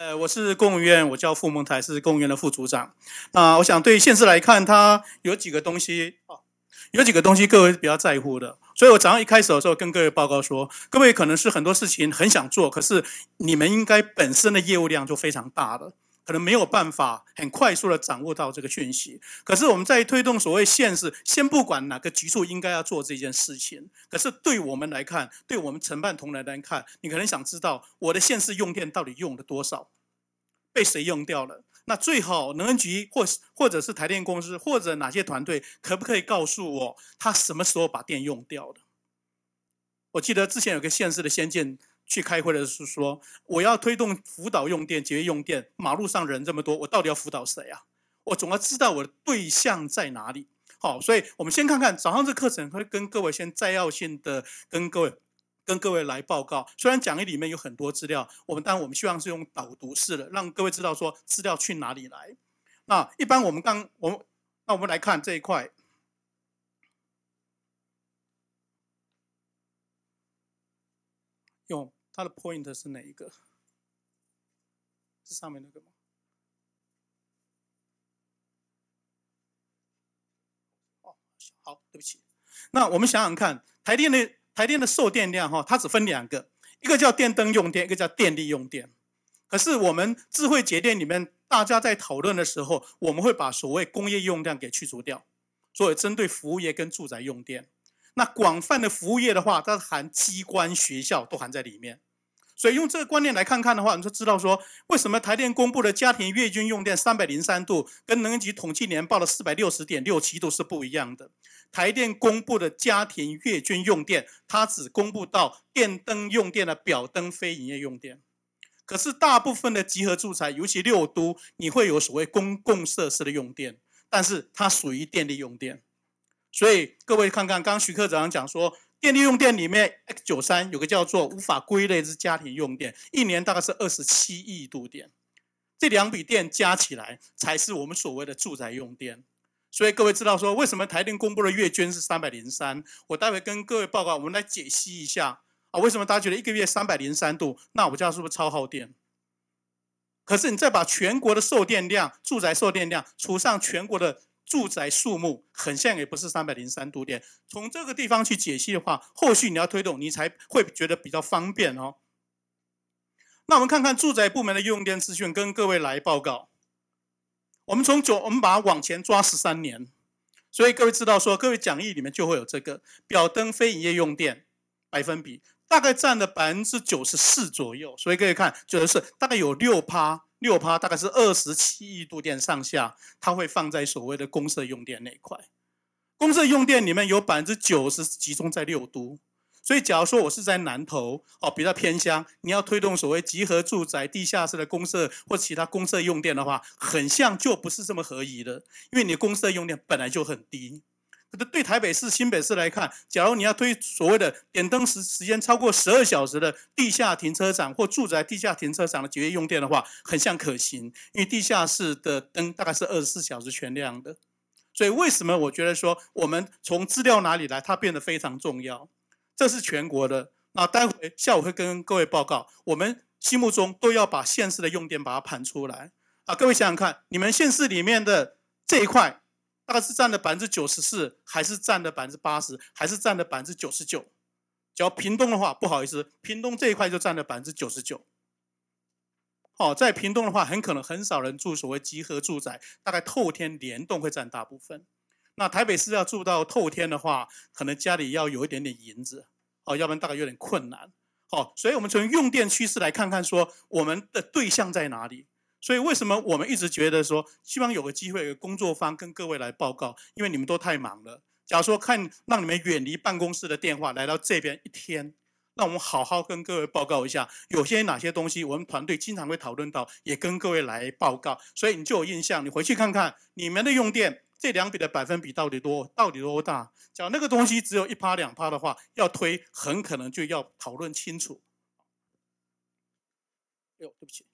呃，我是公务员，我叫傅孟台，是公务员的副组长。啊，我想对现实来看，它有几个东西啊，有几个东西各位比较在乎的，所以我早上一开始的时候跟各位报告说，各位可能是很多事情很想做，可是你们应该本身的业务量就非常大了。可能没有办法很快速的掌握到这个讯息，可是我们在推动所谓县市，先不管哪个局处应该要做这件事情，可是对我们来看，对我们承办同仁来看，你可能想知道我的县市用电到底用了多少，被谁用掉了？那最好能源局，或或者是台电公司，或者哪些团队，可不可以告诉我他什么时候把电用掉了？我记得之前有个县市的先进。去开会的是说，我要推动辅导用电、节约用电。马路上人这么多，我到底要辅导谁啊？我总要知道我的对象在哪里。好，所以我们先看看早上这课程会跟各位先摘要性的跟各位跟各位来报告。虽然讲义里面有很多资料，我们但我们希望是用导读式的，让各位知道说资料去哪里来。那一般我们刚我们那我们来看这一块用。它的 point 是哪一个？是上面那个吗？哦，好，对不起。那我们想想看，台电的台电的售电量哈，它只分两个，一个叫电灯用电，一个叫电力用电。可是我们智慧节电里面，大家在讨论的时候，我们会把所谓工业用量给去除掉，所以针对服务业跟住宅用电。那广泛的服务业的话，它含机关、学校都含在里面，所以用这个观念来看看的话，你就知道说，为什么台电公布的家庭月均用电三百零三度，跟能源局统计年报的四百六十点六七度是不一样的。台电公布的家庭月均用电，它只公布到电灯用电的表灯非营业用电，可是大部分的集合住宅，尤其六都，你会有所谓公共设施的用电，但是它属于电力用电。所以各位看看，刚徐科长讲说，电力用电里面 X 九三有个叫做无法归类之家庭用电，一年大概是二十七亿度电，这两笔电加起来才是我们所谓的住宅用电。所以各位知道说，为什么台电公布的月均是三百零三？我待会跟各位报告，我们来解析一下啊，为什么大家觉得一个月三百零三度，那我家是不是超耗电？可是你再把全国的售电量、住宅售电量除上全国的。住宅数目很像也不是三百零三度电，从这个地方去解析的话，后续你要推动，你才会觉得比较方便哦。那我们看看住宅部门的用电资讯，跟各位来报告。我们从九，我们把它往前抓十三年，所以各位知道说，各位讲义里面就会有这个表灯非营业用电百分比，大概占了百分之九十四左右。所以各位看九十四，大概有六趴。六趴大概是二十七亿度电上下，它会放在所谓的公社用电那一块。公社用电里面有百分之九十集中在六都，所以假如说我是在南投哦，比较偏乡，你要推动所谓集合住宅地下室的公社或其他公社用电的话，很像就不是这么合宜的，因为你公社用电本来就很低。可是对台北市、新北市来看，假如你要推所谓的点灯时时间超过十二小时的地下停车场或住宅地下停车场的节约用电的话，很像可行，因为地下室的灯大概是二十四小时全亮的。所以为什么我觉得说，我们从资料哪里来，它变得非常重要。这是全国的，那待会下午会跟各位报告。我们心目中都要把县市的用电把它盘出来啊！各位想想看，你们县市里面的这一块。大概是占了百分之九十四，还是占了百分之八十，还是占了百分之九十九？只要屏东的话，不好意思，屏东这一块就占了百分之九十九。好，在屏东的话，很可能很少人住所谓集合住宅，大概透天联动会占大部分。那台北市要住到透天的话，可能家里要有一点点银子，哦，要不然大概有点困难。好，所以我们从用电趋势来看看，说我们的对象在哪里。所以，为什么我们一直觉得说，希望有个机会，有个工作方跟各位来报告？因为你们都太忙了。假如说看让你们远离办公室的电话，来到这边一天，那我们好好跟各位报告一下，有些哪些东西，我们团队经常会讨论到，也跟各位来报告。所以你就有印象，你回去看看你们的用电这两笔的百分比到底多，到底多大？假如那个东西只有一趴两趴的话，要推很可能就要讨论清楚。哎呦，对不起。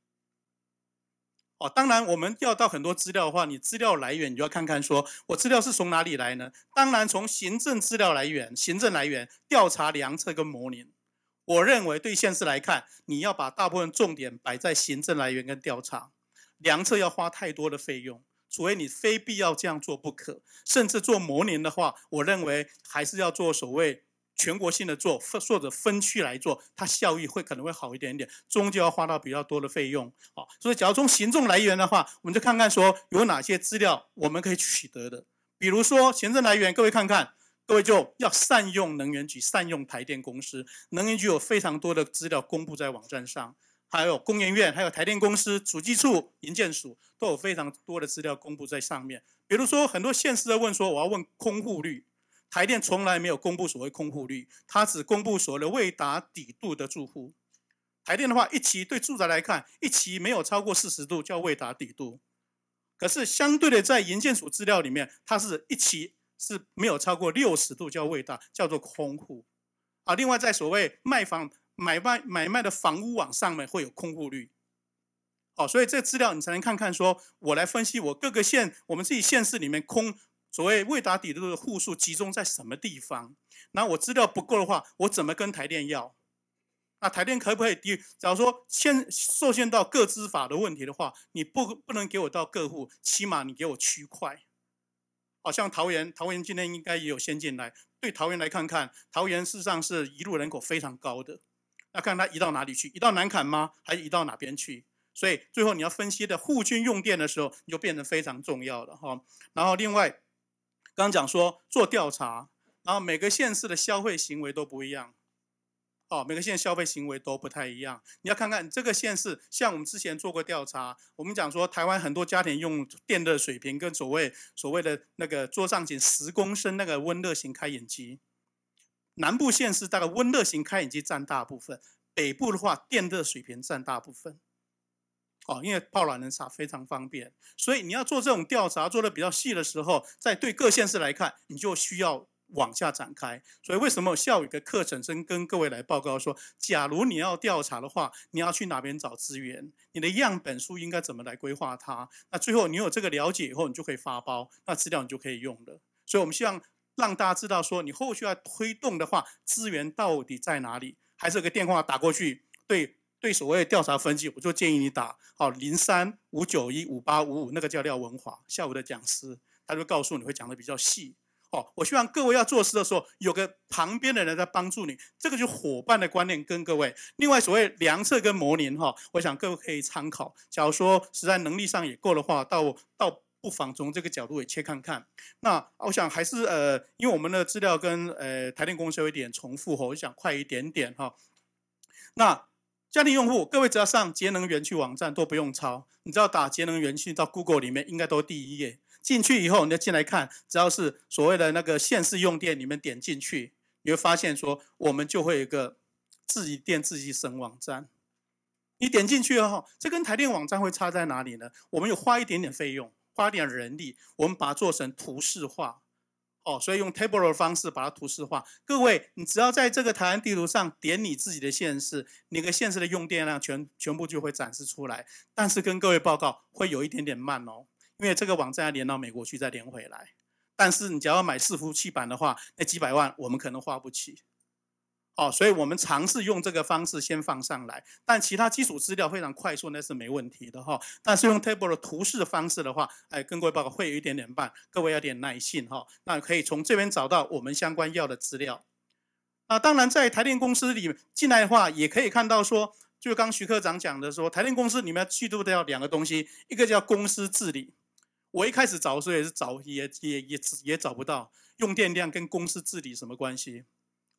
哦，当然，我们要到很多资料的话，你资料来源你就要看看说，我资料是从哪里来呢？当然，从行政资料来源、行政来源、调查、量测跟模拟。我认为对现实来看，你要把大部分重点摆在行政来源跟调查，量测要花太多的费用，所以你非必要这样做不可。甚至做模拟的话，我认为还是要做所谓。全国性的做，或者分区来做，它效益会可能会好一点点，终究要花到比较多的费用啊。所以，假如从行政来源的话，我们就看看说有哪些资料我们可以取得的。比如说行政来源，各位看看，各位就要善用能源局，善用台电公司。能源局有非常多的资料公布在网站上，还有工研院，还有台电公司、主机处、营建署都有非常多的资料公布在上面。比如说，很多县市在问说，我要问空户率。台电从来没有公布所谓空户率，它只公布所谓的未达底度的住户。台电的话，一期对住宅来看，一期没有超过四十度叫未达底度，可是相对的在营建署资料里面，它是一期是没有超过六十度叫未达，叫做空户。啊，另外在所谓卖房买卖买卖的房屋网上面会有空户率。哦，所以这资料你才能看看，说我来分析我各个县，我们自己县市里面空。所谓未打底的户数集中在什么地方？那我资料不够的话，我怎么跟台电要？那台电可不可以？假如说限受限到各资法的问题的话，你不不能给我到各户，起码你给我区块。好，像桃园，桃园今天应该也有先进来，对桃园来看看，桃园事实上是一路人口非常高的，那看它移到哪里去？移到南坎吗？还是移到哪边去？所以最后你要分析的户均用电的时候，你就变得非常重要了哈。然后另外。刚刚讲说做调查，然后每个县市的消费行为都不一样，哦，每个县消费行为都不太一样。你要看看这个县市，像我们之前做过调查，我们讲说台湾很多家庭用电热水瓶跟所谓所谓的那个桌上型十公升那个温热型开眼机，南部县市大概温热型开眼机占大部分，北部的话电热水瓶占大部分。好，因为泡卵的查非常方便，所以你要做这种调查做的比较细的时候，在对各县市来看，你就需要往下展开。所以为什么校宇的课程生跟各位来报告说，假如你要调查的话，你要去哪边找资源？你的样本书应该怎么来规划它？那最后你有这个了解以后，你就可以发包，那资料你就可以用了。所以我们希望让大家知道说，你后续要推动的话，资源到底在哪里？还是有个电话打过去？对。对所谓调查分析，我就建议你打好零三五九一五八五五，那个叫廖文华，下午的讲师，他就告诉你会讲的比较细哦。我希望各位要做事的时候，有个旁边的人在帮助你，这个就伙伴的观念跟各位。另外所谓良策跟磨练哈，我想各位可以参考。假如说实在能力上也够的话，到到不妨从这个角度也切看看。那我想还是呃，因为我们的资料跟呃台电公司有一点重复哈，我想快一点点哈。那。家庭用户，各位只要上节能园区网站都不用抄，你只要打节能园区到 Google 里面，应该都第一页。进去以后，你要进来看，只要是所谓的那个县市用电，你们点进去，你会发现说，我们就会有一个自己电自己省网站。你点进去以后，这跟台电网站会差在哪里呢？我们有花一点点费用，花点人力，我们把它做成图示化。哦，所以用 table 的方式把它图示化。各位，你只要在这个台湾地图上点你自己的县市，你个县市的用电量全全部就会展示出来。但是跟各位报告，会有一点点慢哦，因为这个网站要连到美国去再连回来。但是你只要买伺服器版的话，那几百万我们可能花不起。哦，所以我们尝试用这个方式先放上来，但其他基础资料非常快速，那是没问题的哈。但是用 table 的图示方式的话，哎，跟各位报告会有一点点慢，各位有点耐心哈。那可以从这边找到我们相关要的资料。啊，当然在台电公司里面进来的话，也可以看到说，就刚徐科长讲的说，台电公司你们要记住要两个东西，一个叫公司治理。我一开始找的时候也是找也也也也找不到，用电量跟公司治理什么关系？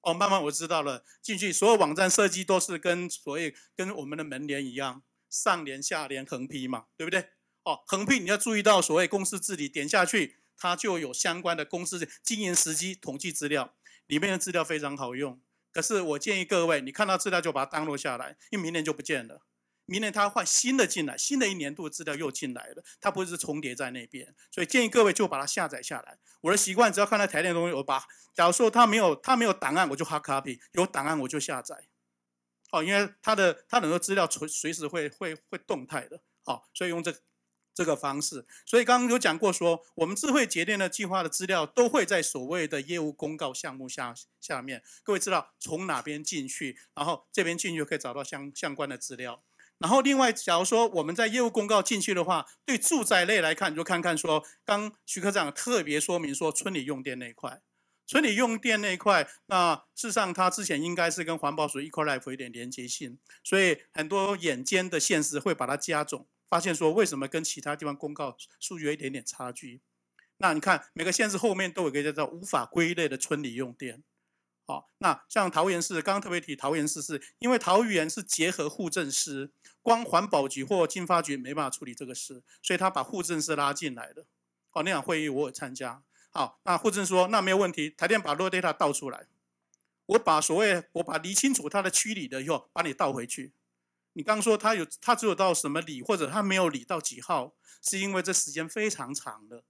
哦，慢慢我知道了。进去所有网站设计都是跟所谓跟我们的门帘一样，上联下联横批嘛，对不对？哦，横批你要注意到所谓公司治理，点下去它就有相关的公司经营时机统计资料，里面的资料非常好用。可是我建议各位，你看到资料就把它 download 下来，因为明年就不见了。明年他换新的进来，新的一年度资料又进来了，他不是重叠在那边，所以建议各位就把它下载下来。我的习惯只要看到台电东西，我把假如说他没有他没有档案，我就哈 copy；有档案我就下载。好，因为他的他多资料随随时会会会动态的，好，所以用这这个方式。所以刚刚有讲过说，我们智慧节电的计划的资料都会在所谓的业务公告项目下下面，各位知道从哪边进去，然后这边进去就可以找到相相关的资料。然后，另外，假如说我们在业务公告进去的话，对住宅类来看，就看看说，刚徐科长特别说明说，村里用电那一块，村里用电那一块，那事实上它之前应该是跟环保署 EcoLife 有点连接性，所以很多眼尖的现实会把它加总，发现说为什么跟其他地方公告数据有一点点差距？那你看，每个县市后面都有一个叫做无法归类的村里用电。好，那像桃园市，刚刚特别提桃园市是，因为桃园是结合户政司，光环保局或经发局没办法处理这个事，所以他把户政司拉进来了。哦，那场会议我有参加。好，那户政说那没有问题，台电把 data 倒出来，我把所谓我把理清楚它的区里了以后，把你倒回去。你刚说他有，他只有到什么里，或者他没有理到几号，是因为这时间非常长的。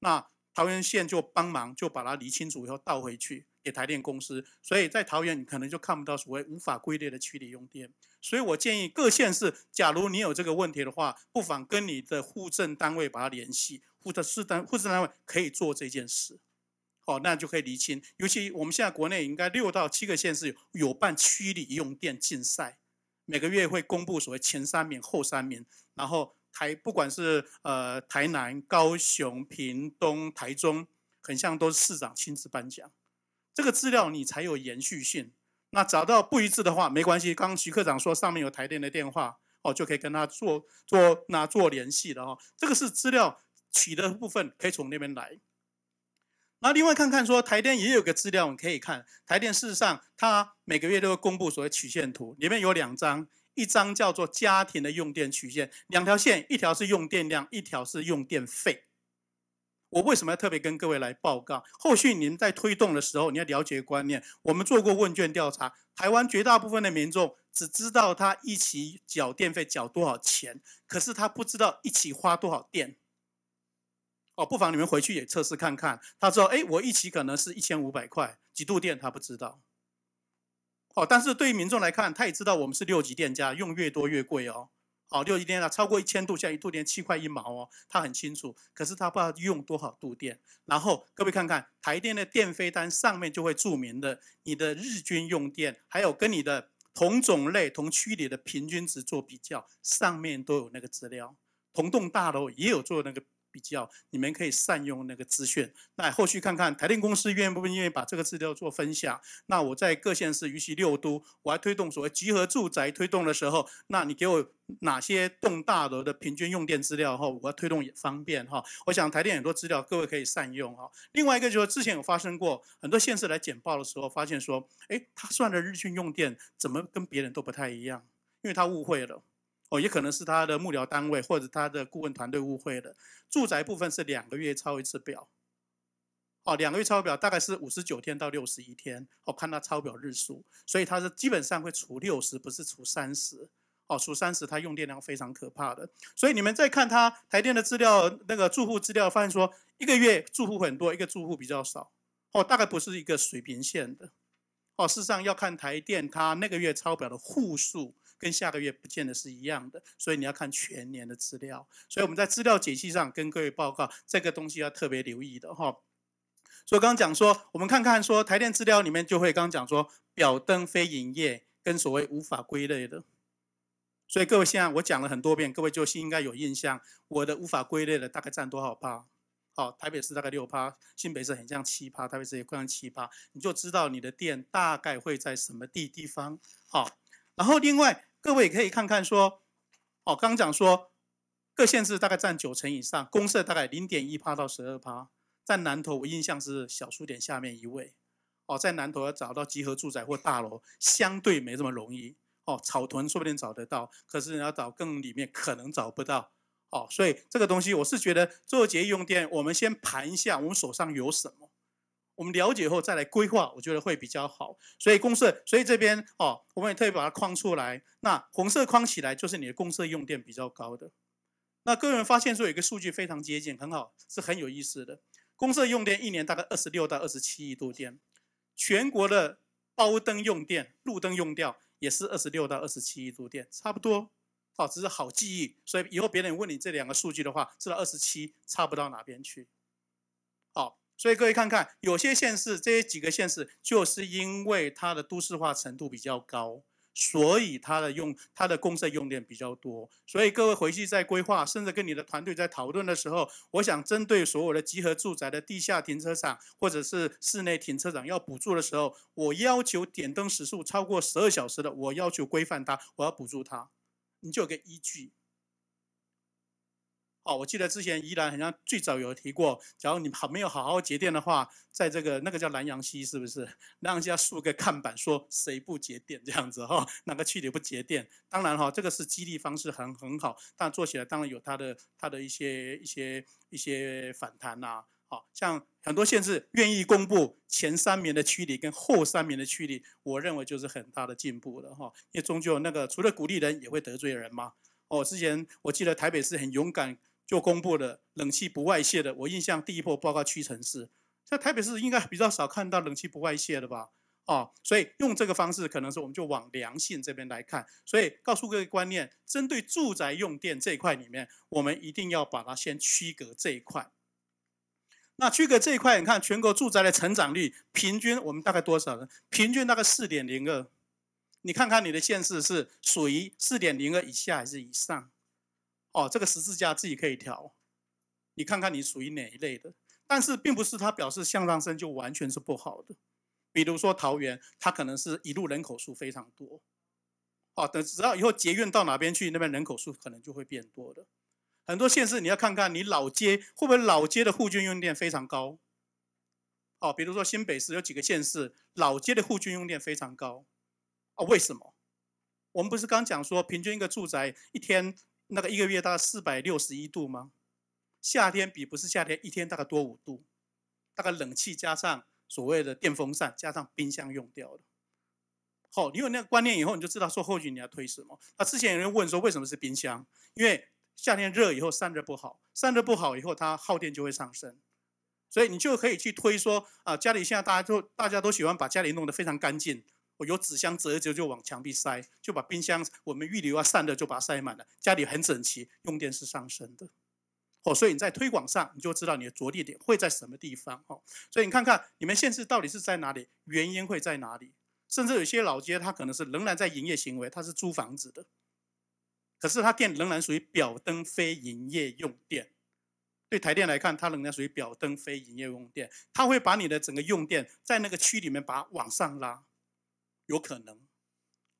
那桃园县就帮忙，就把它理清楚以后倒回去给台电公司，所以在桃园可能就看不到所谓无法归类的区里用电，所以我建议各县市，假如你有这个问题的话，不妨跟你的户政单位把它联系，户政市单户政单位可以做这件事，哦，那就可以厘清。尤其我们现在国内应该六到七个县市有办区里用电竞赛，每个月会公布所谓前三名、后三名，然后。台不管是呃台南、高雄、屏东、台中，很像都是市长亲自颁奖，这个资料你才有延续性。那找到不一致的话，没关系。刚刚徐科长说上面有台电的电话，哦，就可以跟他做做那做联系的哦。这个是资料取的部分，可以从那边来。那另外看看说台电也有个资料你可以看，台电事实上它每个月都会公布所谓曲线图，里面有两张。一张叫做家庭的用电曲线，两条线，一条是用电量，一条是用电费。我为什么要特别跟各位来报告？后续您在推动的时候，你要了解观念。我们做过问卷调查，台湾绝大部分的民众只知道他一起缴电费缴多少钱，可是他不知道一起花多少电。哦，不妨你们回去也测试看看。他说：“哎，我一起可能是一千五百块，几度电他不知道。”哦，但是对于民众来看，他也知道我们是六级电价，用越多越贵哦。哦，六级电价超过一千度，像一度电七块一毛哦，他很清楚。可是他不知道用多少度电。然后各位看看台电的电费单上面就会注明的，你的日均用电，还有跟你的同种类、同区里的平均值做比较，上面都有那个资料。同栋大楼也有做那个。比较，你们可以善用那个资讯。那后续看看台电公司愿不愿意把这个资料做分享。那我在各县市、尤其六都，我要推动所谓集合住宅推动的时候，那你给我哪些栋大楼的平均用电资料哈？我要推动也方便哈。我想台电很多资料各位可以善用哈。另外一个就是之前有发生过，很多县市来简报的时候，发现说，哎，他算的日均用电怎么跟别人都不太一样？因为他误会了。哦，也可能是他的幕僚单位或者他的顾问团队误会了。住宅部分是两个月抄一次表，哦，两个月抄表大概是五十九天到六十一天。哦，看他抄表日数，所以他是基本上会除六十，不是除三十。哦，除三十，他用电量非常可怕的。所以你们再看他台电的资料，那个住户资料发现说，一个月住户很多，一个住户比较少。哦，大概不是一个水平线的。哦，事实上要看台电他那个月抄表的户数。跟下个月不见得是一样的，所以你要看全年的资料。所以我们在资料解析上跟各位报告，这个东西要特别留意的哈。所以刚刚讲说，我们看看说台电资料里面就会刚刚讲说，表灯非营业跟所谓无法归类的。所以各位现在我讲了很多遍，各位就是应该有印象，我的无法归类的大概占多少趴？好，台北市大概六趴，新北市很像七趴，台北市也像七趴，你就知道你的店大概会在什么地地方。好，然后另外。各位可以看看说，哦，刚刚讲说，各县市大概占九成以上，公社大概零点一趴到十二趴，在南投我印象是小数点下面一位，哦，在南投要找到集合住宅或大楼相对没这么容易，哦，草屯说不定找得到，可是你要找更里面可能找不到，哦，所以这个东西我是觉得做节用电，我们先盘一下我们手上有什么。我们了解以后再来规划，我觉得会比较好。所以公社，所以这边哦，我们也特别把它框出来。那红色框起来就是你的公社用电比较高的。那个人发现说有一个数据非常接近，很好，是很有意思的。公社用电一年大概二十六到二十七亿度电，全国的包灯用电、路灯用掉也是二十六到二十七亿度电，差不多。好，只是好记忆，所以以后别人问你这两个数据的话，知道二十七差不到哪边去。所以各位看看，有些县市，这几个县市就是因为它的都市化程度比较高，所以它的用它的公设用电比较多。所以各位回去在规划，甚至跟你的团队在讨论的时候，我想针对所有的集合住宅的地下停车场或者是室内停车场要补助的时候，我要求点灯时数超过十二小时的，我要求规范它，我要补助它，你就有个依据。哦，我记得之前宜兰好像最早有提过，假如你好没有好好节电的话，在这个那个叫南洋溪是不是？让人家竖个看板，说谁不节电这样子哈？哪个区里不节电？当然哈，这个是激励方式很很好，但做起来当然有它的它的一些一些一些反弹呐。好像很多县市愿意公布前三名的区里跟后三名的区里，我认为就是很大的进步了哈。因为终究那个除了鼓励人，也会得罪人嘛。哦，之前我记得台北市很勇敢。就公布了冷气不外泄的，我印象第一波报告屈臣氏，在台北市应该比较少看到冷气不外泄的吧？啊，所以用这个方式，可能是我们就往良性这边来看。所以告诉各位观念，针对住宅用电这一块里面，我们一定要把它先区隔这一块。那区隔这一块，你看全国住宅的成长率平均我们大概多少呢？平均大概四点零二，你看看你的县市是属于四点零二以下还是以上？哦，这个十字架自己可以调，你看看你属于哪一类的。但是，并不是它表示向上升就完全是不好的。比如说桃园，它可能是一路人口数非常多。哦，等只要以后捷运到哪边去，那边人口数可能就会变多的。很多县市你要看看你老街会不会老街的户均用电非常高。哦，比如说新北市有几个县市老街的户均用电非常高。啊，为什么？我们不是刚讲说平均一个住宅一天？那个一个月大概四百六十一度吗？夏天比不是夏天一天大概多五度，大概冷气加上所谓的电风扇加上冰箱用掉的。好，你有那个观念以后，你就知道说后续你要推什么。那之前有人问说为什么是冰箱？因为夏天热以后散热不好，散热不好以后它耗电就会上升，所以你就可以去推说啊，家里现在大家就大家都喜欢把家里弄得非常干净。我有纸箱折折就往墙壁塞，就把冰箱我们预留啊、散热就把它塞满了，家里很整齐，用电是上升的。哦，所以你在推广上，你就知道你的着力点会在什么地方。哦，所以你看看你们县市到底是在哪里，原因会在哪里。甚至有些老街，它可能是仍然在营业行为，它是租房子的，可是它店仍然属于表灯非营业用电。对台电来看，它仍然属于表灯非营业用电，它会把你的整个用电在那个区里面把它往上拉。有可能，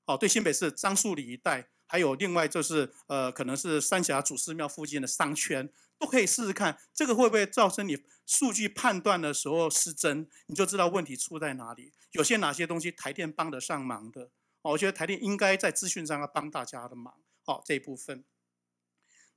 哦，对新北市樟树里一带，还有另外就是，呃，可能是三峡祖师庙附近的商圈，都可以试试看，这个会不会造成你数据判断的时候失真，你就知道问题出在哪里。有些哪些东西台电帮得上忙的，哦，我觉得台电应该在资讯上要帮大家的忙，哦，这一部分。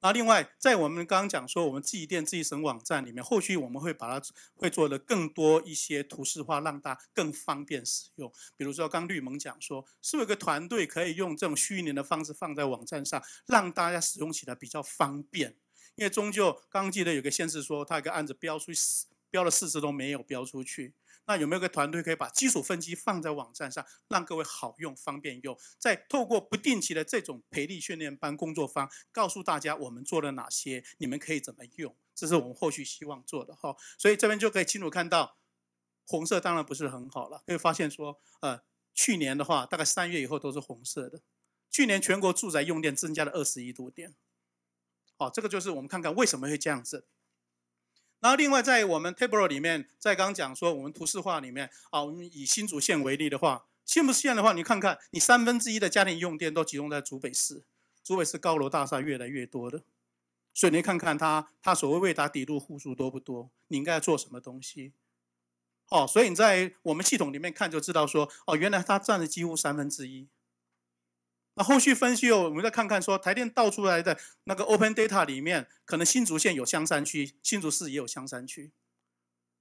那另外，在我们刚刚讲说，我们自己电自己省网站里面，后续我们会把它会做的更多一些图示化，让大家更方便使用。比如说，刚绿萌讲说，是有个团队可以用这种虚拟的方式放在网站上，让大家使用起来比较方便。因为终究，刚刚记得有个先生说，他一个案子标出标了四十都没有标出去。那有没有个团队可以把基础分析放在网站上，让各位好用、方便用？再透过不定期的这种培力训练班、工作坊，告诉大家我们做了哪些，你们可以怎么用？这是我们后续希望做的哈。所以这边就可以清楚看到，红色当然不是很好了。可以发现说，呃，去年的话，大概三月以后都是红色的。去年全国住宅用电增加了二十一度电。好，这个就是我们看看为什么会这样子。然后，另外在我们 t a b l e 里面，在刚刚讲说我们图示化里面，啊，我们以新竹县为例的话，新竹县的话，你看看，你三分之一的家庭用电都集中在竹北市，竹北市高楼大厦越来越多的，所以你看看它，它所谓未达底路户数多不多？你应该要做什么东西？哦，所以你在我们系统里面看就知道说，哦，原来它占了几乎三分之一。那后续分析哦，我们再看看说台电倒出来的那个 Open Data 里面，可能新竹县有香山区，新竹市也有香山区，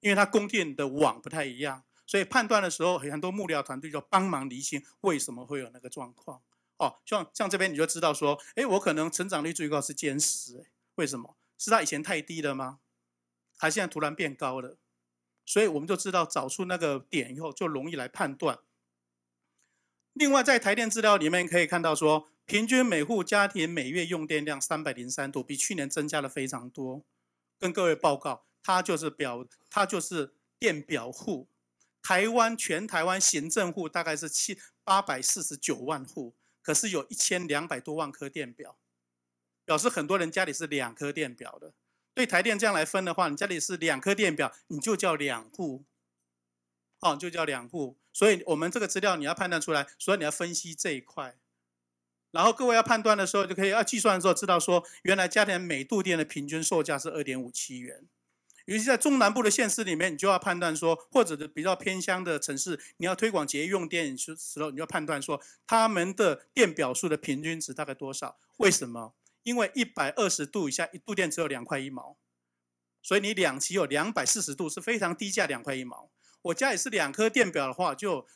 因为它供电的网不太一样，所以判断的时候很多幕僚团队就帮忙厘清为什么会有那个状况哦。像像这边你就知道说，哎，我可能成长率最高是尖石，为什么？是他以前太低了吗？还是现在突然变高了？所以我们就知道找出那个点以后，就容易来判断。另外，在台电资料里面可以看到，说平均每户家庭每月用电量三百零三度，比去年增加了非常多。跟各位报告，它就是表，它就是电表户。台湾全台湾行政户大概是七八百四十九万户，可是有一千两百多万颗电表，表示很多人家里是两颗电表的。对台电这样来分的话，你家里是两颗电表，你就叫两户，哦，就叫两户。所以我们这个资料你要判断出来，所以你要分析这一块。然后各位要判断的时候，就可以要计算的时候知道说，原来家庭每度电的平均售价是二点五七元。尤其在中南部的县市里面，你就要判断说，或者是比较偏乡的城市，你要推广节约用电，时时候你要判断说，他们的电表数的平均值大概多少？为什么？因为一百二十度以下一度电只有两块一毛，所以你两期有两百四十度是非常低价两块一毛。我家也是两颗电表的话，就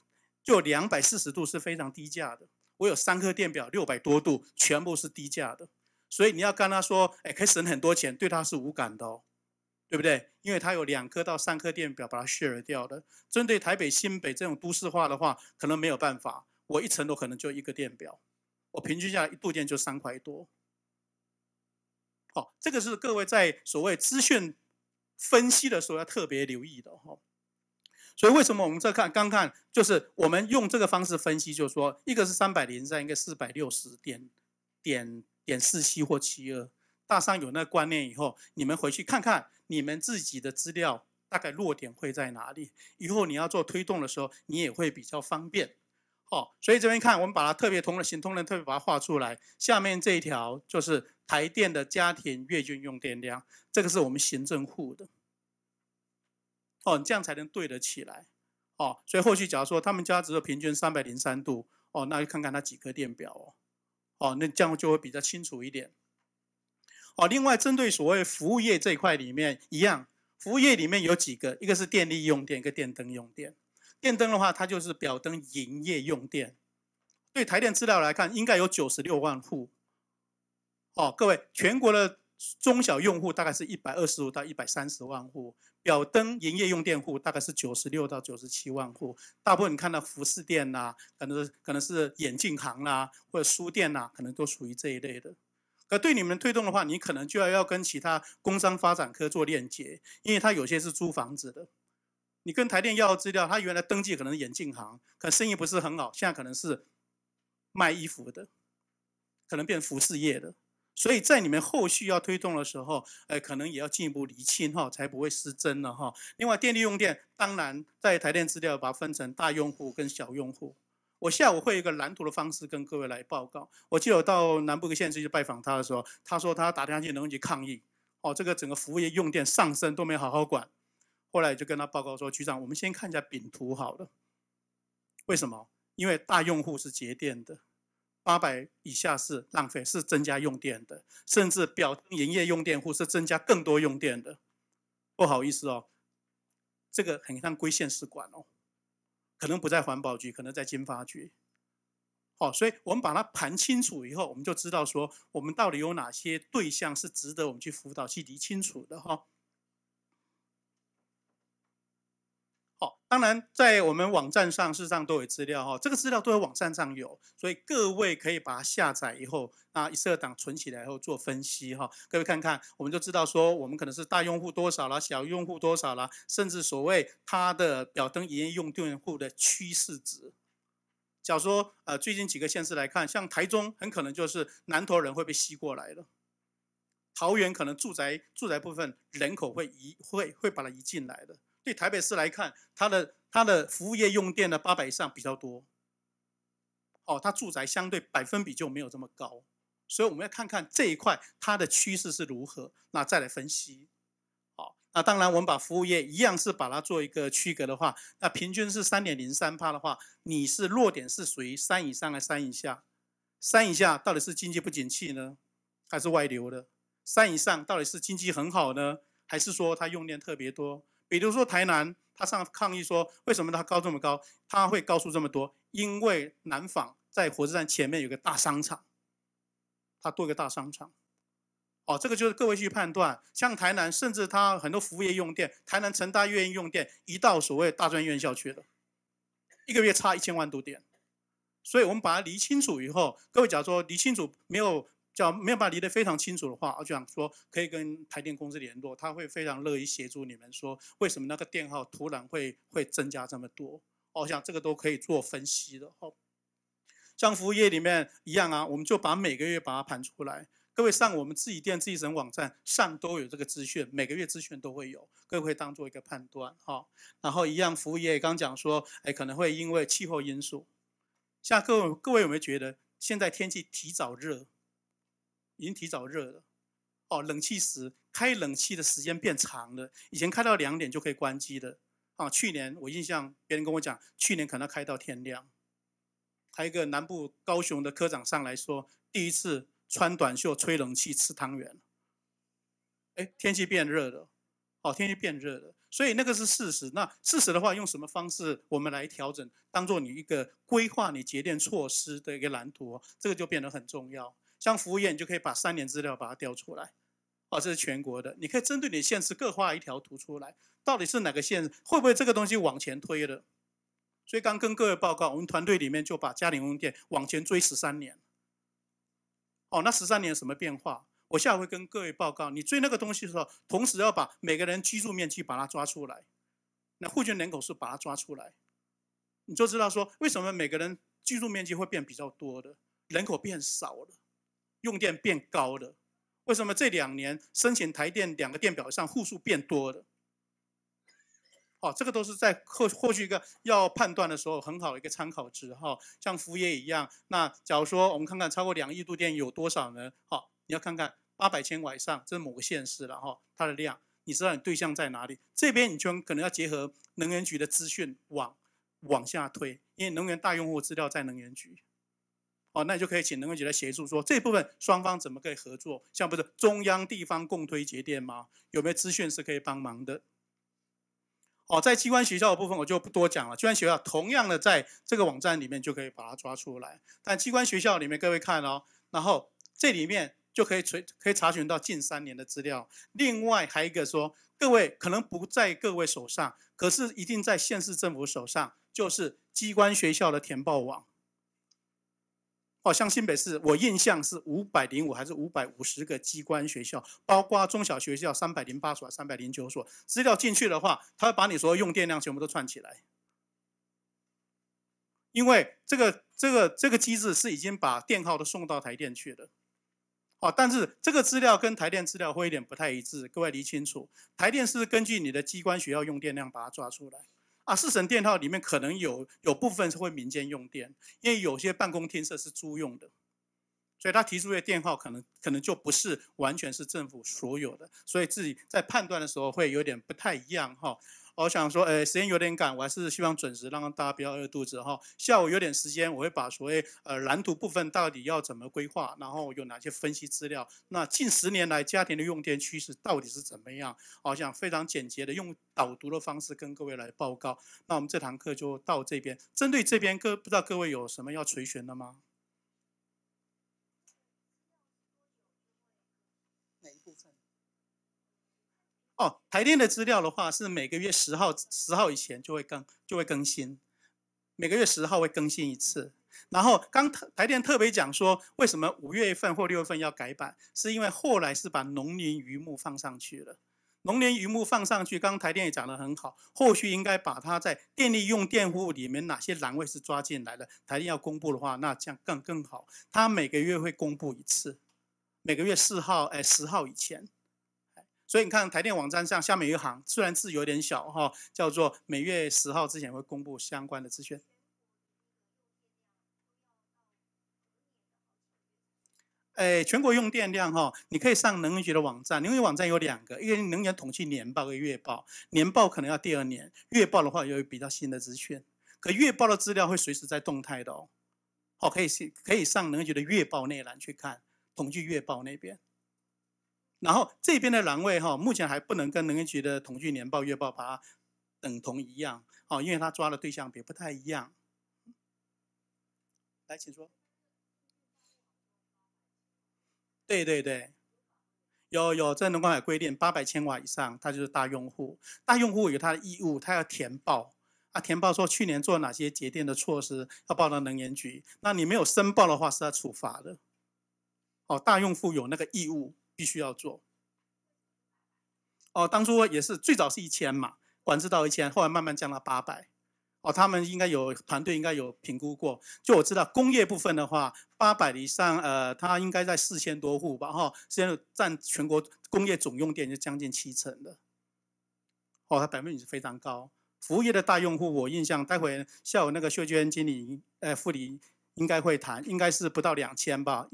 就两百四十度是非常低价的。我有三颗电表，六百多度全部是低价的。所以你要跟他说，哎，可以省很多钱，对他是无感的，哦，对不对？因为他有两颗到三颗电表把它 share 掉的。针对台北、新北这种都市化的话，可能没有办法。我一层楼可能就一个电表，我平均下来一度电就三块多。好，这个是各位在所谓资讯分析的时候要特别留意的哈。所以为什么我们这看，刚看就是我们用这个方式分析，就是说一个是三百零三，一个四百六十点点点四七或七二。大三有那观念以后，你们回去看看你们自己的资料，大概弱点会在哪里？以后你要做推动的时候，你也会比较方便。好，所以这边看，我们把它特别通了行通了特别把它画出来。下面这一条就是台电的家庭月均用电量，这个是我们行政户的。哦，你这样才能对得起来哦。所以后续假如说他们家只有平均三百零三度哦，那就看看他几颗电表哦。哦，那这样就会比较清楚一点。哦，另外针对所谓服务业这一块里面一样，服务业里面有几个，一个是电力用电，一个电灯用电。电灯的话，它就是表灯营业用电。对台电资料来看，应该有九十六万户。哦，各位，全国的。中小用户大概是一百二十五到一百三十万户，表灯营业用电户大概是九十六到九十七万户。大部分你看到服饰店呐，可能可能是眼镜行啦，或者书店呐，可能都属于这一类的。可对你们推动的话，你可能就要要跟其他工商发展科做链接，因为他有些是租房子的。你跟台电要资料，他原来登记可能是眼镜行，可生意不是很好，现在可能是卖衣服的，可能变服饰业的。所以在你们后续要推动的时候，呃，可能也要进一步厘清哈，才不会失真了哈。另外，电力用电当然在台电资料，把它分成大用户跟小用户。我下午会有一个蓝图的方式跟各位来报告。我记得到南部各县市去拜访他的时候，他说他打电话去能源局抗议，哦，这个整个服务业用电上升都没好好管。后来就跟他报告说，局长，我们先看一下饼图好了。为什么？因为大用户是节电的。八百以下是浪费，是增加用电的，甚至表营业用电，或是增加更多用电的。不好意思哦，这个很像归县市管哦，可能不在环保局，可能在经发局。好，所以我们把它盘清楚以后，我们就知道说，我们到底有哪些对象是值得我们去辅导、去理清楚的哈。当然，在我们网站上事实上都有资料哈，这个资料都在网站上有，所以各位可以把它下载以后啊，一、二档存起来以后做分析哈。各位看看，我们就知道说，我们可能是大用户多少了，小用户多少了，甚至所谓它的表灯营业用电户的趋势值。假如说，呃，最近几个县市来看，像台中很可能就是南投人会被吸过来了，桃园可能住宅住宅部分人口会移会会把它移进来的。对台北市来看，它的它的服务业用电的八百以上比较多，哦，它住宅相对百分比就没有这么高，所以我们要看看这一块它的趋势是如何，那再来分析，好，那当然我们把服务业一样是把它做一个区隔的话，那平均是三点零三帕的话，你是弱点是属于三以上还是三以下？三以下到底是经济不景气呢，还是外流的？三以上到底是经济很好呢，还是说它用电特别多？比如说台南，他上抗议说，为什么他高这么高？他会高出这么多，因为南纺在火车站前面有个大商场，他多一个大商场，哦，这个就是各位去判断。像台南，甚至他很多服务业用电，台南城大月应用电，移到所谓大专院校去了，一个月差一千万度电，所以我们把它理清楚以后，各位假如说理清楚没有。叫没有办法离得非常清楚的话，我就想说可以跟台电公司联络，他会非常乐意协助你们说为什么那个电号突然会会增加这么多。我想这个都可以做分析的哦。像服务业里面一样啊，我们就把每个月把它盘出来。各位上我们自己店自己省网站上都有这个资讯，每个月资讯都会有，各位当做一个判断哈。然后一样服务业刚讲说，哎可能会因为气候因素，像各位各位有没有觉得现在天气提早热？已经提早热了，哦，冷气时开冷气的时间变长了。以前开到两点就可以关机了，啊，去年我印象，别人跟我讲，去年可能开到天亮。还有一个南部高雄的科长上来说，第一次穿短袖吹冷气吃汤圆哎，天气变热了，哦，天气变热了，所以那个是事实。那事实的话，用什么方式我们来调整，当做你一个规划你节电措施的一个蓝图，这个就变得很重要。像服务业，你就可以把三年资料把它调出来，哦，这是全国的，你可以针对你的县市各画一条图出来，到底是哪个县？会不会这个东西往前推的？所以刚跟各位报告，我们团队里面就把嘉陵供电往前追十三年，哦，那十三年什么变化？我下回跟各位报告。你追那个东西的时候，同时要把每个人居住面积把它抓出来，那户均人口数把它抓出来，你就知道说为什么每个人居住面积会变比较多的，人口变少了。用电变高了，为什么这两年申请台电两个电表上户数变多了？好，这个都是在获获取一个要判断的时候很好的一个参考值哈。像服务业一样，那假如说我们看看超过两亿度电有多少呢？好，你要看看八百千瓦以上，这是某个县市了哈，它的量，你知道你对象在哪里？这边你就可能要结合能源局的资讯往往下推，因为能源大用户资料在能源局。哦，那就可以请能源局来协助，说这部分双方怎么可以合作？像不是中央地方共推节电吗？有没有资讯是可以帮忙的？哦，在机关学校的部分我就不多讲了。机关学校同样的在这个网站里面就可以把它抓出来。但机关学校里面各位看哦，然后这里面就可以存可以查询到近三年的资料。另外还一个说，各位可能不在各位手上，可是一定在县市政府手上，就是机关学校的填报网。哦，像新北市，我印象是五百零五还是五百五十个机关学校，包括中小学校三百零八所、三百零九所。资料进去的话，他把你所有用电量全部都串起来，因为这个、这个、这个机制是已经把电号都送到台电去了。哦，但是这个资料跟台电资料会有点不太一致，各位理清楚，台电是根据你的机关学校用电量把它抓出来。啊，四神电号里面可能有有部分是会民间用电，因为有些办公厅设是租用的，所以他提出的电号可能可能就不是完全是政府所有的，所以自己在判断的时候会有点不太一样哈。我想说，呃，时间有点赶，我还是希望准时，让大家不要饿肚子哈。下午有点时间，我会把所谓呃蓝图部分到底要怎么规划，然后有哪些分析资料。那近十年来家庭的用电趋势到底是怎么样？我想非常简洁的用导读的方式跟各位来报告。那我们这堂课就到这边。针对这边，各不知道各位有什么要垂询的吗？哦，台电的资料的话是每个月十号十号以前就会更就会更新，每个月十号会更新一次。然后刚台电特别讲说，为什么五月份或六月份要改版，是因为后来是把农林渔牧放上去了。农林渔牧放上去，刚刚台电也讲得很好，后续应该把它在电力用电户里面哪些栏位是抓进来了。台电要公布的话，那这样更更好。它每个月会公布一次，每个月四号哎十号以前。所以你看台电网站上下面有一行，虽然字有点小哈，叫做每月十号之前会公布相关的资讯。哎，全国用电量哈，你可以上能源局的网站，能源网站有两个，一个能源统计年报和月报，年报可能要第二年，月报的话有比较新的资讯，可月报的资料会随时在动态的哦。好，可以可以上能源局的月报内栏去看统计月报那边。然后这边的栏位哈，目前还不能跟能源局的统计年报、月报把它等同一样哦，因为他抓的对象也不太一样。来，请说。对对对，有有在《能源法》规定，八百千瓦以上，它就是大用户。大用户有他的义务，他要填报啊，填报说去年做了哪些节电的措施，要报到能源局。那你没有申报的话，是要处罚的。哦，大用户有那个义务。必须要做，哦，当初也是最早是一千嘛，管制到一千，后来慢慢降到八百，哦，他们应该有团队，应该有评估过。就我知道工业部分的话，八百以上，呃，它应该在四千多户吧，哈，现在占全国工业总用电就将近七成的，哦，它百分比是非常高。服务业的大用户，我印象，待会下午那个秀娟经理，呃，副理应该会谈，应该是不到两千吧。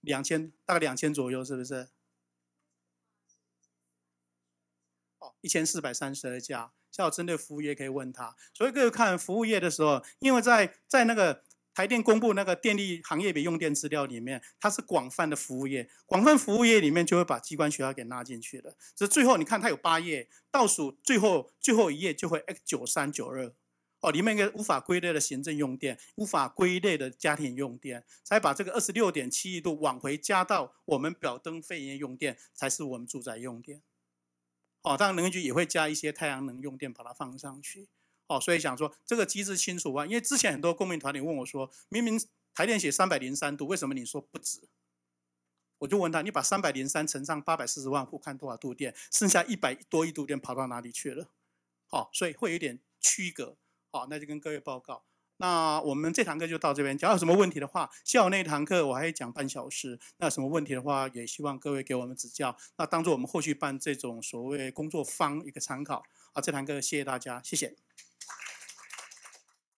两千大概两千左右是不是？哦，一千四百三十二家，像我针对服务业可以问他。所以各位看服务业的时候，因为在在那个台电公布那个电力行业的用电资料里面，它是广泛的服务业，广泛服务业里面就会把机关学校给纳进去了。这最后你看它有八页，倒数最后最后一页就会 X 九三九二。哦，里面一个无法归类的行政用电，无法归类的家庭用电，才把这个二十六点七亿度往回加到我们表灯肺炎用电，才是我们住宅用电。哦，当然能源局也会加一些太阳能用电，把它放上去。哦，所以想说这个机制清楚吗？因为之前很多公民团体问我说，明明台电写三百零三度，为什么你说不止？我就问他，你把三百零三乘上八百四十万户，看多少度电？剩下一百多亿度电跑到哪里去了？哦，所以会有点区隔。好，那就跟各位报告。那我们这堂课就到这边。只要有什么问题的话，下午那一堂课我还讲半小时。那什么问题的话，也希望各位给我们指教。那当做我们后续办这种所谓工作方一个参考。好，这堂课谢谢大家，谢谢。